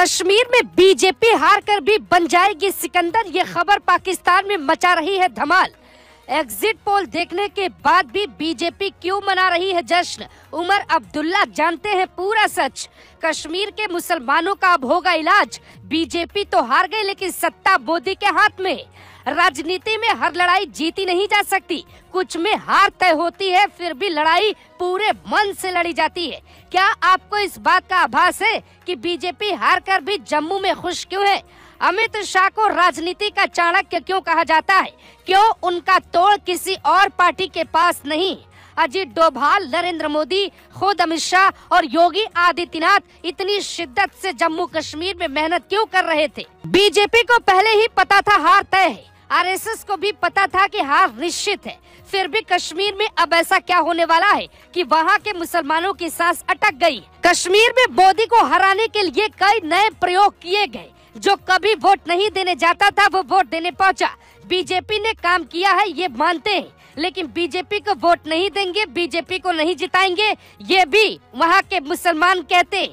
कश्मीर में बीजेपी हार कर भी बन जाएगी सिकंदर ये खबर पाकिस्तान में मचा रही है धमाल एग्जिट पोल देखने के बाद भी बीजेपी क्यों मना रही है जश्न उमर अब्दुल्ला जानते हैं पूरा सच कश्मीर के मुसलमानों का अब होगा इलाज बीजेपी तो हार गई लेकिन सत्ता मोदी के हाथ में राजनीति में हर लड़ाई जीती नहीं जा सकती कुछ में हार तय होती है फिर भी लड़ाई पूरे मन से लड़ी जाती है क्या आपको इस बात का आभास है कि बीजेपी हार कर भी जम्मू में खुश क्यों है अमित शाह को राजनीति का चाणक्य क्यों कहा जाता है क्यों उनका तोड़ किसी और पार्टी के पास नहीं अजीत डोभाल नरेंद्र मोदी खुद अमित शाह और योगी आदित्यनाथ इतनी शिद्दत से जम्मू कश्मीर में मेहनत क्यों कर रहे थे बीजेपी को पहले ही पता था हार तय है आरएसएस को भी पता था कि हार निश्चित है फिर भी कश्मीर में अब ऐसा क्या होने वाला है कि वहाँ के मुसलमानों की सांस अटक गई कश्मीर में मोदी को हराने के लिए कई नए प्रयोग किए गए जो कभी वोट नहीं देने जाता था वो वोट देने पहुंचा बीजेपी ने काम किया है ये मानते हैं लेकिन बीजेपी को वोट नहीं देंगे बीजेपी को नहीं जिताएंगे ये भी वहाँ के मुसलमान कहते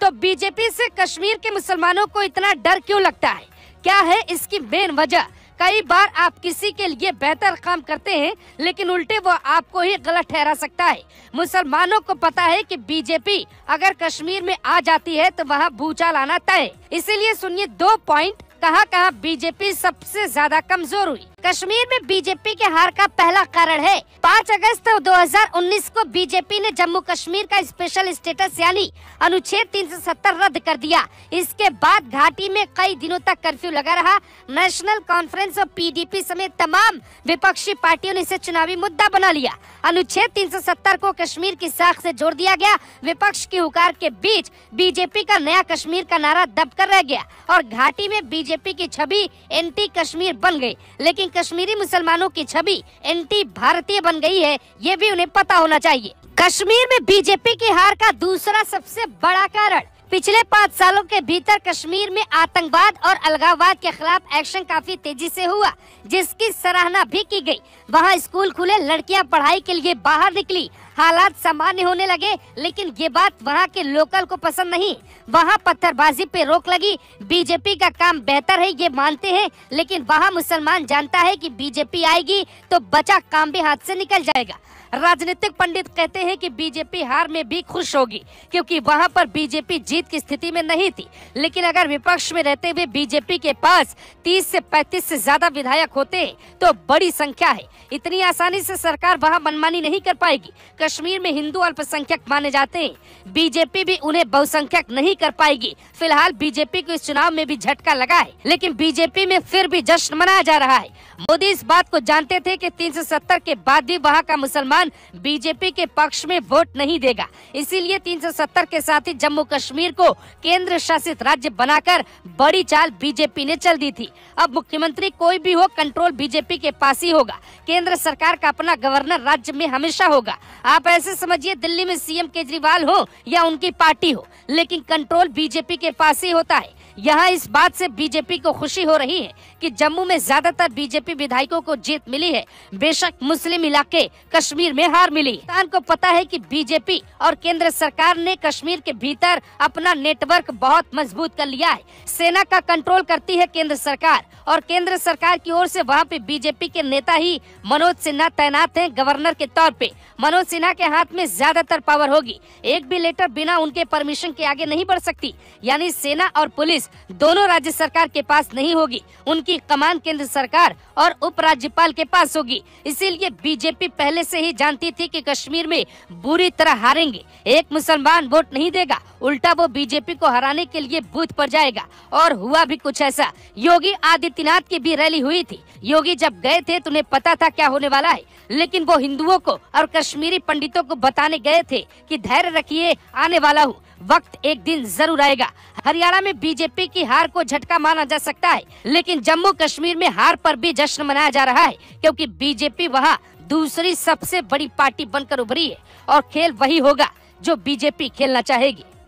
तो बीजेपी से कश्मीर के मुसलमानों को इतना डर क्यों लगता है क्या है इसकी मेन वजह कई बार आप किसी के लिए बेहतर काम करते हैं लेकिन उल्टे वो आपको ही गलत ठहरा सकता है मुसलमानों को पता है कि बीजेपी अगर कश्मीर में आ जाती है तो वहाँ भूचाल आना तय इसीलिए सुनिए दो पॉइंट कहाँ कहाँ बीजेपी सबसे ज्यादा कमजोर हुई कश्मीर में बीजेपी के हार का पहला कारण है 5 अगस्त 2019 को बीजेपी ने जम्मू कश्मीर का स्पेशल स्टेटस यानी अनुच्छेद 370 रद्द कर दिया इसके बाद घाटी में कई दिनों तक कर्फ्यू लगा रहा नेशनल कॉन्फ्रेंस और पीडीपी समेत तमाम विपक्षी पार्टियों ने इसे चुनावी मुद्दा बना लिया अनुच्छेद 370 को कश्मीर की साख से जोड़ दिया गया विपक्ष की हुकार के बीच बीजेपी का नया कश्मीर का नारा दबकर रह गया और घाटी में बीजेपी की छवि एंटी कश्मीर बन गई लेकिन कश्मीरी मुसलमानों की छवि एंटी भारतीय बन गई है ये भी उन्हें पता होना चाहिए कश्मीर में बीजेपी की हार का दूसरा सबसे बड़ा कारण पिछले पाँच सालों के भीतर कश्मीर में आतंकवाद और अलगाववाद के खिलाफ एक्शन काफी तेजी से हुआ जिसकी सराहना भी की गई। वहाँ स्कूल खुले लड़कियाँ पढ़ाई के लिए बाहर निकली हालात सामान्य होने लगे लेकिन ये बात वहाँ के लोकल को पसंद नहीं वहाँ पत्थरबाजी पे रोक लगी बीजेपी का काम बेहतर है ये मानते हैं लेकिन वहाँ मुसलमान जानता है कि बीजेपी आएगी तो बचा काम भी हाथ से निकल जाएगा राजनीतिक पंडित कहते हैं कि बीजेपी हार में भी खुश होगी क्योंकि वहां पर बीजेपी जीत की स्थिति में नहीं थी लेकिन अगर विपक्ष में रहते हुए बीजेपी के पास 30 से 35 से ज्यादा विधायक होते तो बड़ी संख्या है इतनी आसानी से सरकार वहां मनमानी नहीं कर पाएगी कश्मीर में हिंदू अल्पसंख्यक माने जाते हैं बीजेपी भी उन्हें बहुसंख्यक नहीं कर पाएगी फिलहाल बीजेपी को इस चुनाव में भी झटका लगा है लेकिन बीजेपी में फिर भी जश्न मनाया जा रहा है मोदी इस बात को जानते थे कि 370 के बाद भी वहाँ का मुसलमान बीजेपी के पक्ष में वोट नहीं देगा इसीलिए 370 के साथ ही जम्मू कश्मीर को केंद्र शासित राज्य बनाकर बड़ी चाल बीजेपी ने चल दी थी अब मुख्यमंत्री कोई भी हो कंट्रोल बीजेपी के पास ही होगा केंद्र सरकार का अपना गवर्नर राज्य में हमेशा होगा आप ऐसे समझिए दिल्ली में सीएम केजरीवाल हो या उनकी पार्टी हो लेकिन कंट्रोल बीजेपी के पास ही होता है यहाँ इस बात से बीजेपी को खुशी हो रही है कि जम्मू में ज्यादातर बीजेपी विधायकों को जीत मिली है बेशक मुस्लिम इलाके कश्मीर में हार मिली किसान को पता है कि बीजेपी और केंद्र सरकार ने कश्मीर के भीतर अपना नेटवर्क बहुत मजबूत कर लिया है सेना का कंट्रोल करती है केंद्र सरकार और केंद्र सरकार की ओर ऐसी वहाँ पे बीजेपी के नेता ही मनोज सिन्हा तैनात है गवर्नर के तौर पे मनोज सिन्हा के हाथ में ज्यादातर पावर होगी एक भी लेटर बिना उनके परमिशन के आगे नहीं बढ़ सकती यानी सेना और पुलिस दोनों राज्य सरकार के पास नहीं होगी उनकी कमान केंद्र सरकार और उपराज्यपाल के पास होगी इसीलिए बीजेपी पहले से ही जानती थी कि कश्मीर में बुरी तरह हारेंगे एक मुसलमान वोट नहीं देगा उल्टा वो बीजेपी को हराने के लिए बूथ पर जाएगा और हुआ भी कुछ ऐसा योगी आदित्यनाथ की भी रैली हुई थी योगी जब गए थे तो उन्हें पता था क्या होने वाला है लेकिन वो हिंदुओं को और कश्मीरी पंडितों को बताने गए थे कि धैर्य रखिए आने वाला हूँ वक्त एक दिन जरूर आएगा हरियाणा में बीजेपी की हार को झटका माना जा सकता है लेकिन जम्मू कश्मीर में हार पर भी जश्न मनाया जा रहा है क्योंकि बीजेपी वहाँ दूसरी सबसे बड़ी पार्टी बनकर उभरी है और खेल वही होगा जो बीजेपी खेलना चाहेगी